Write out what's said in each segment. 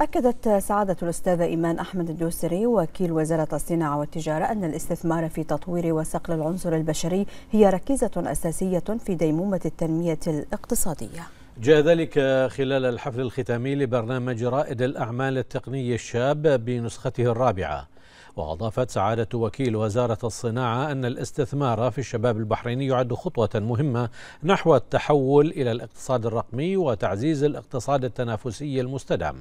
أكدت سعادة الأستاذة إيمان أحمد الدوسري وكيل وزارة الصناعة والتجارة أن الاستثمار في تطوير وصقل العنصر البشري هي ركيزة أساسية في ديمومة التنمية الاقتصادية جاء ذلك خلال الحفل الختامي لبرنامج رائد الأعمال التقنية الشاب بنسخته الرابعة وأضافت سعادة وكيل وزارة الصناعة أن الاستثمار في الشباب البحريني يعد خطوة مهمة نحو التحول إلى الاقتصاد الرقمي وتعزيز الاقتصاد التنافسي المستدام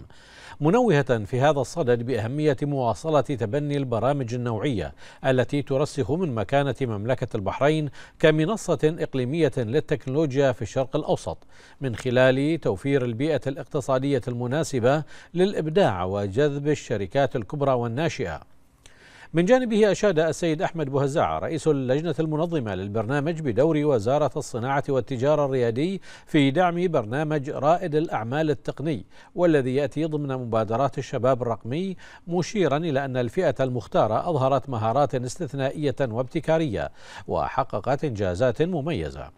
منوهة في هذا الصدد بأهمية مواصلة تبني البرامج النوعية التي ترسخ من مكانة مملكة البحرين كمنصة إقليمية للتكنولوجيا في الشرق الأوسط من خلال توفير البيئة الاقتصادية المناسبة للإبداع وجذب الشركات الكبرى والناشئة من جانبه أشاد السيد أحمد بوهزاع رئيس اللجنة المنظمة للبرنامج بدور وزارة الصناعة والتجارة الريادي في دعم برنامج رائد الأعمال التقني والذي يأتي ضمن مبادرات الشباب الرقمي مشيرا إلى أن الفئة المختارة أظهرت مهارات استثنائية وابتكارية وحققت إنجازات مميزة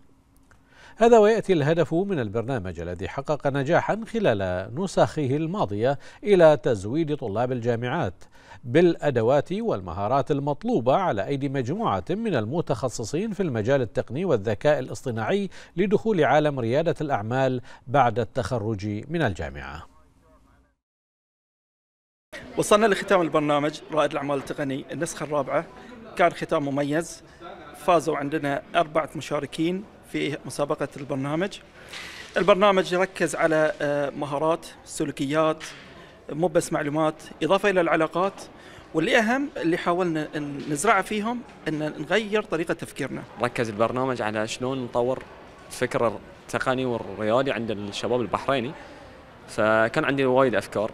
هذا ويأتي الهدف من البرنامج الذي حقق نجاحا خلال نسخه الماضية إلى تزويد طلاب الجامعات بالأدوات والمهارات المطلوبة على أيدي مجموعة من المتخصصين في المجال التقني والذكاء الاصطناعي لدخول عالم ريادة الأعمال بعد التخرج من الجامعة وصلنا لختام البرنامج رائد الأعمال التقني النسخة الرابعة كان ختام مميز فازوا عندنا أربعة مشاركين في مسابقة البرنامج البرنامج يركز على آه، مهارات سلوكيات مو بس معلومات إضافة إلى العلاقات واللي اهم اللي حاولنا نزرعه فيهم ان نغير طريقه تفكيرنا. ركز البرنامج على شلون نطور الفكر التقني والريادي عند الشباب البحريني. فكان عندي وايد افكار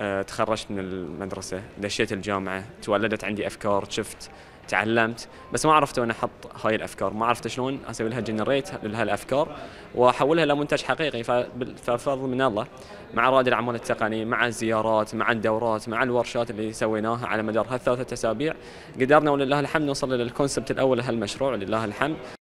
آه، تخرجت من المدرسه، دشيت الجامعه، تولدت عندي افكار، شفت تعلمت بس ما عرفت وين احط هاي الافكار ما عرفت شلون اسوي لها جنريت لهالافكار واحولها لمنتج حقيقي فبفضل من الله مع رائد الاعمال التقني مع الزيارات مع الدورات مع الورشات اللي سويناها على مدار هالثلاثة اسابيع قدرنا ولله الحمد نوصل للكونسبت الاول لهالمشروع ولله الحمد